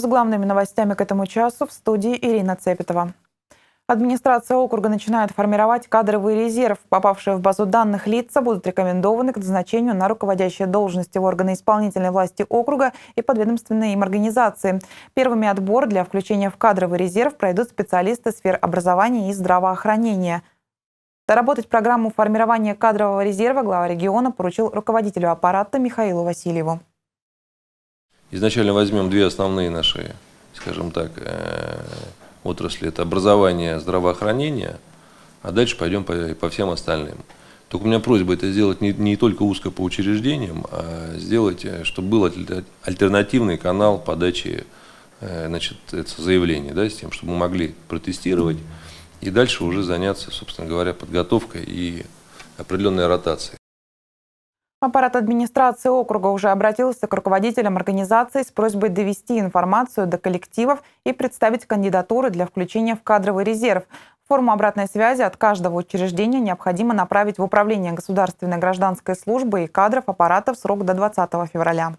С главными новостями к этому часу в студии Ирина Цепетова. Администрация округа начинает формировать кадровый резерв. Попавшие в базу данных лица будут рекомендованы к назначению на руководящие должности в органы исполнительной власти округа и подведомственные им организации. Первыми отбор для включения в кадровый резерв пройдут специалисты сфер образования и здравоохранения. Доработать программу формирования кадрового резерва глава региона поручил руководителю аппарата Михаилу Васильеву. Изначально возьмем две основные наши, скажем так, э, отрасли. Это образование, здравоохранение, а дальше пойдем по, по всем остальным. Только у меня просьба это сделать не, не только узко по учреждениям, а сделать, э, чтобы был альтернативный канал подачи э, значит, это заявлений, да, с тем, чтобы мы могли протестировать и дальше уже заняться, собственно говоря, подготовкой и определенной ротацией. Аппарат администрации округа уже обратился к руководителям организации с просьбой довести информацию до коллективов и представить кандидатуры для включения в кадровый резерв. Форму обратной связи от каждого учреждения необходимо направить в Управление государственной гражданской службы и кадров аппарата в срок до 20 февраля.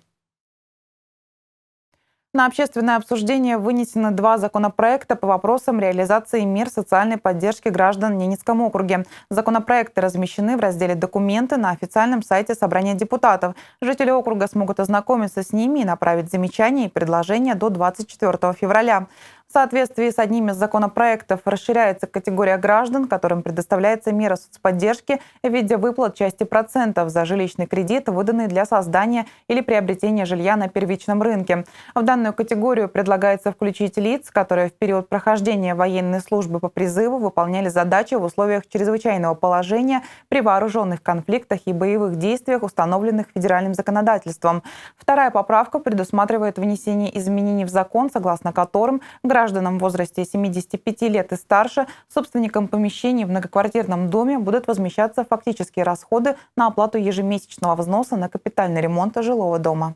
На общественное обсуждение вынесены два законопроекта по вопросам реализации мер социальной поддержки граждан в Ненецком округе. Законопроекты размещены в разделе «Документы» на официальном сайте Собрания депутатов. Жители округа смогут ознакомиться с ними и направить замечания и предложения до 24 февраля. В соответствии с одним из законопроектов расширяется категория граждан, которым предоставляется мера соцподдержки в виде выплат части процентов за жилищный кредит, выданный для создания или приобретения жилья на первичном рынке. В данную категорию предлагается включить лиц, которые в период прохождения военной службы по призыву выполняли задачи в условиях чрезвычайного положения при вооруженных конфликтах и боевых действиях, установленных федеральным законодательством. Вторая поправка предусматривает внесение изменений в закон, согласно которым граждане гражданам в возрасте 75 лет и старше собственникам помещений в многоквартирном доме будут возмещаться фактические расходы на оплату ежемесячного взноса на капитальный ремонт жилого дома.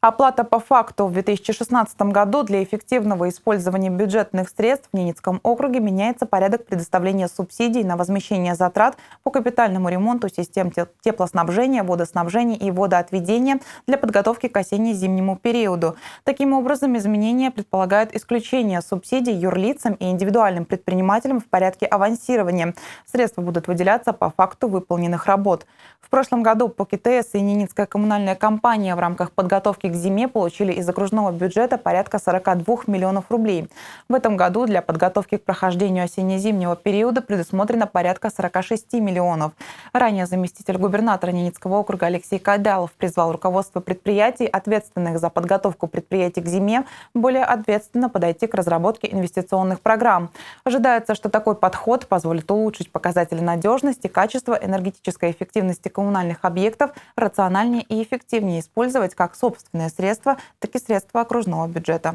Оплата по факту в 2016 году для эффективного использования бюджетных средств в Ненецком округе меняется порядок предоставления субсидий на возмещение затрат по капитальному ремонту систем теплоснабжения, водоснабжения и водоотведения для подготовки к осенне-зимнему периоду. Таким образом, изменения предполагают исключение субсидий юрлицам и индивидуальным предпринимателям в порядке авансирования. Средства будут выделяться по факту выполненных работ. В прошлом году по КТС и Ненецкая коммунальная компания в рамках подготовки к зиме получили из окружного бюджета порядка 42 миллионов рублей. В этом году для подготовки к прохождению осенне-зимнего периода предусмотрено порядка 46 миллионов. Ранее заместитель губернатора Ненецкого округа Алексей Кадалов призвал руководство предприятий, ответственных за подготовку предприятий к зиме, более ответственно подойти к разработке инвестиционных программ. Ожидается, что такой подход позволит улучшить показатели надежности, качества, энергетической эффективности коммунальных объектов, рациональнее и эффективнее использовать как собственные бюджетные средства, так и средства окружного бюджета.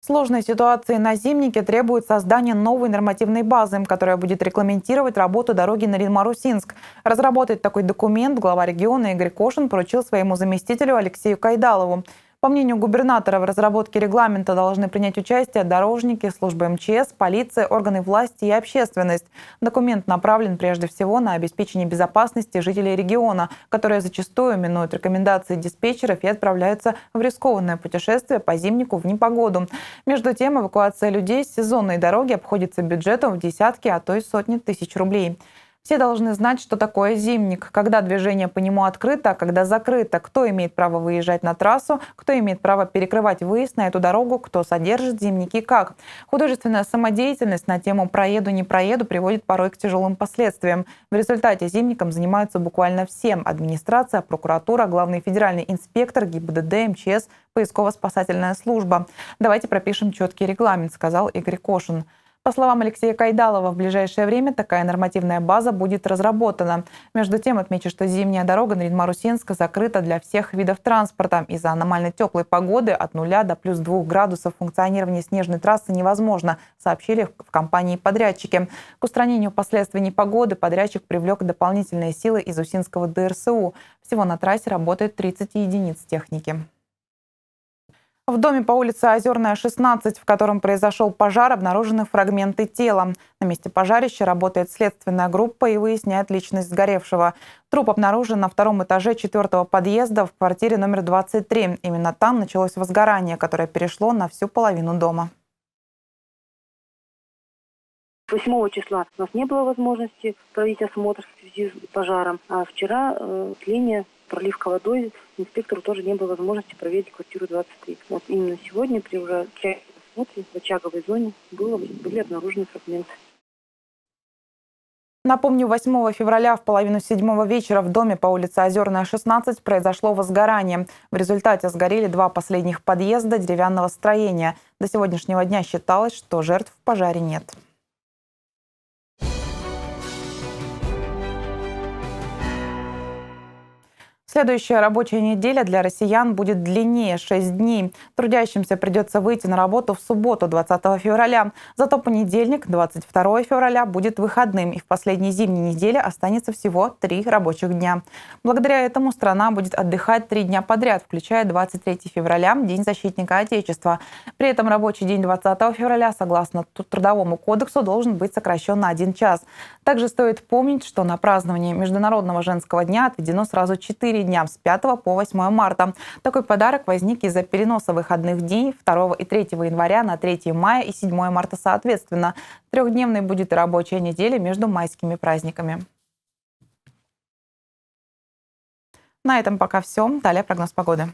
сложной ситуации на Зимнике требует создания новой нормативной базы, которая будет регламентировать работу дороги на Ринмарусинск. Разработать такой документ глава региона Игорь Кошин поручил своему заместителю Алексею Кайдалову. По мнению губернатора, в разработке регламента должны принять участие дорожники, службы МЧС, полиция, органы власти и общественность. Документ направлен прежде всего на обеспечение безопасности жителей региона, которые зачастую минуют рекомендации диспетчеров и отправляются в рискованное путешествие по зимнику в непогоду. Между тем, эвакуация людей с сезонной дороги обходится бюджетом в десятки, а то и сотни тысяч рублей. Все должны знать, что такое зимник, когда движение по нему открыто, а когда закрыто, кто имеет право выезжать на трассу, кто имеет право перекрывать выезд на эту дорогу, кто содержит зимники и как. Художественная самодеятельность на тему «проеду, не проеду» приводит порой к тяжелым последствиям. В результате зимником занимаются буквально всем – администрация, прокуратура, главный федеральный инспектор, ГИБДД, МЧС, поисково-спасательная служба. Давайте пропишем четкий регламент, сказал Игорь Кошин. По словам Алексея Кайдалова, в ближайшее время такая нормативная база будет разработана. Между тем, отмечу, что зимняя дорога на Ринмарусинска закрыта для всех видов транспорта. Из-за аномально теплой погоды от нуля до плюс двух градусов функционирование снежной трассы невозможно, сообщили в компании подрядчики. К устранению последствий непогоды подрядчик привлек дополнительные силы из Усинского ДРСУ. Всего на трассе работает 30 единиц техники. В доме по улице Озерная, 16, в котором произошел пожар, обнаружены фрагменты тела. На месте пожарища работает следственная группа и выясняет личность сгоревшего. Труп обнаружен на втором этаже четвертого подъезда в квартире номер 23. Именно там началось возгорание, которое перешло на всю половину дома. 8 числа у нас не было возможности провести осмотр в связи с пожаром, а вчера э, тление пролив водой инспектору тоже не было возможности проверить квартиру 23. Вот именно сегодня при уже осмотре в очаговой зоне было, были обнаружены фрагменты. Напомню, 8 февраля в половину седьмого вечера в доме по улице Озерная, 16 произошло возгорание. В результате сгорели два последних подъезда деревянного строения. До сегодняшнего дня считалось, что жертв в пожаре нет. Следующая рабочая неделя для россиян будет длиннее 6 дней. Трудящимся придется выйти на работу в субботу 20 февраля. Зато понедельник 22 февраля будет выходным и в последней зимней неделе останется всего 3 рабочих дня. Благодаря этому страна будет отдыхать 3 дня подряд, включая 23 февраля, День защитника Отечества. При этом рабочий день 20 февраля, согласно Трудовому кодексу, должен быть сокращен на 1 час. Также стоит помнить, что на празднование Международного женского дня отведено сразу 4 дням с 5 по 8 марта. Такой подарок возник из-за переноса выходных дней 2 и 3 января на 3 мая и 7 марта соответственно. Трехдневной будет рабочая неделя между майскими праздниками. На этом пока все. Далее прогноз погоды.